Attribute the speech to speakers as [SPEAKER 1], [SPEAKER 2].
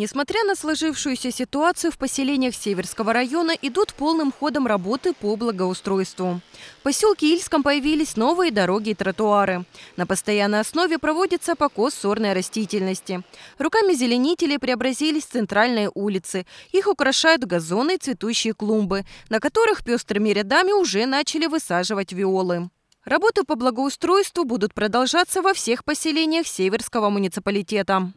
[SPEAKER 1] Несмотря на сложившуюся ситуацию, в поселениях Северского района идут полным ходом работы по благоустройству. В поселке Ильском появились новые дороги и тротуары. На постоянной основе проводится покос сорной растительности. Руками зеленителей преобразились центральные улицы. Их украшают газоны и цветущие клумбы, на которых пестрыми рядами уже начали высаживать виолы. Работы по благоустройству будут продолжаться во всех поселениях Северского муниципалитета.